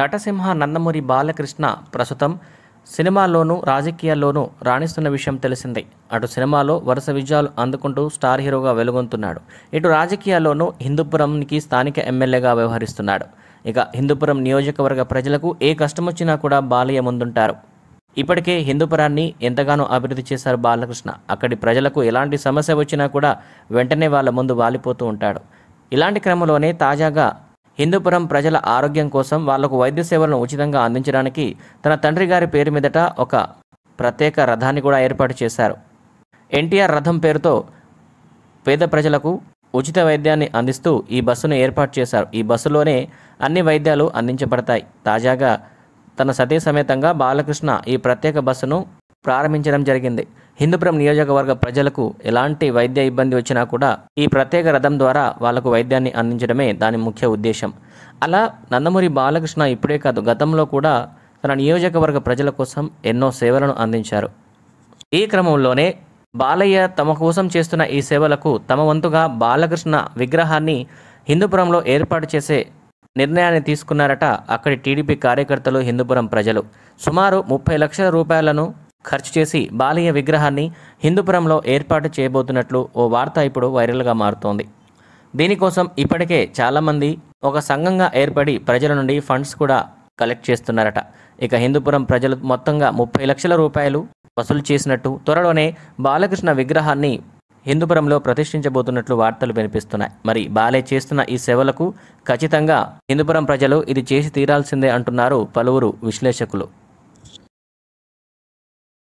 నటసింహ నందమూరి బాలకృష్ణ ప్రస్తుతం సినిమాల్లోనూ రాజకీయాల్లోనూ రాణిస్తున్న విషయం తెలిసిందే అటు సినిమాలో వరుస విజయాలు అందుకుంటూ స్టార్ హీరోగా వెలుగొంతున్నాడు ఇటు రాజకీయాల్లోనూ హిందూపురంకి స్థానిక ఎమ్మెల్యేగా వ్యవహరిస్తున్నాడు ఇక హిందూపురం నియోజకవర్గ ప్రజలకు ఏ కష్టం వచ్చినా కూడా బాలయ్య ముందుంటారు ఇప్పటికే హిందూపురాన్ని ఎంతగానో అభివృద్ధి చేశారు బాలకృష్ణ అక్కడి ప్రజలకు ఎలాంటి సమస్య వచ్చినా కూడా వెంటనే వాళ్ళ ముందు వాలిపోతూ ఉంటాడు ఇలాంటి క్రమంలోనే తాజాగా హిందూపురం ప్రజల ఆరోగ్యం కోసం వాళ్లకు వైద్య సేవలను ఉచితంగా అందించడానికి తన తండ్రి గారి పేరు మీదట ఒక ప్రత్యేక రథాన్ని కూడా ఏర్పాటు చేశారు ఎన్టీఆర్ రథం పేరుతో పేద ప్రజలకు ఉచిత వైద్యాన్ని అందిస్తూ ఈ బస్సును ఏర్పాటు చేశారు ఈ బస్సులోనే అన్ని వైద్యాలు అందించబడతాయి తాజాగా తన సతీ సమేతంగా బాలకృష్ణ ఈ ప్రత్యేక బస్సును ప్రారంభించడం జరిగింది హిందూపురం నియోజకవర్గ ప్రజలకు ఎలాంటి వైద్య ఇబ్బంది వచ్చినా కూడా ఈ ప్రత్యేక రథం ద్వారా వాళ్లకు వైద్యాన్ని అందించడమే దాని ముఖ్య ఉద్దేశం అలా నందమూరి బాలకృష్ణ ఇప్పుడే కాదు గతంలో కూడా తన నియోజకవర్గ ప్రజల కోసం ఎన్నో సేవలను అందించారు ఈ క్రమంలోనే బాలయ్య తమ కోసం చేస్తున్న ఈ సేవలకు తమ వంతుగా బాలకృష్ణ విగ్రహాన్ని హిందూపురంలో ఏర్పాటు చేసే నిర్ణయాన్ని తీసుకున్నారట అక్కడి టీడీపీ కార్యకర్తలు హిందూపురం ప్రజలు సుమారు ముప్పై లక్షల రూపాయలను ఖర్చు చేసి బాలయ్య విగ్రహాన్ని హిందూపురంలో ఏర్పాటు చేయబోతున్నట్లు ఓ వార్త ఇప్పుడు వైరల్గా మారుతోంది దీనికోసం ఇప్పటికే చాలామంది ఒక సంఘంగా ఏర్పడి ప్రజల నుండి ఫండ్స్ కూడా కలెక్ట్ చేస్తున్నారట ఇక హిందూపురం ప్రజలు మొత్తంగా ముప్పై లక్షల రూపాయలు వసూలు చేసినట్టు త్వరలోనే బాలకృష్ణ విగ్రహాన్ని హిందూపురంలో ప్రతిష్ఠించబోతున్నట్లు వార్తలు వినిపిస్తున్నాయి మరి బాలే చేస్తున్న ఈ సేవలకు ఖచ్చితంగా హిందూపురం ప్రజలు ఇది చేసి తీరాల్సిందే అంటున్నారు పలువురు విశ్లేషకులు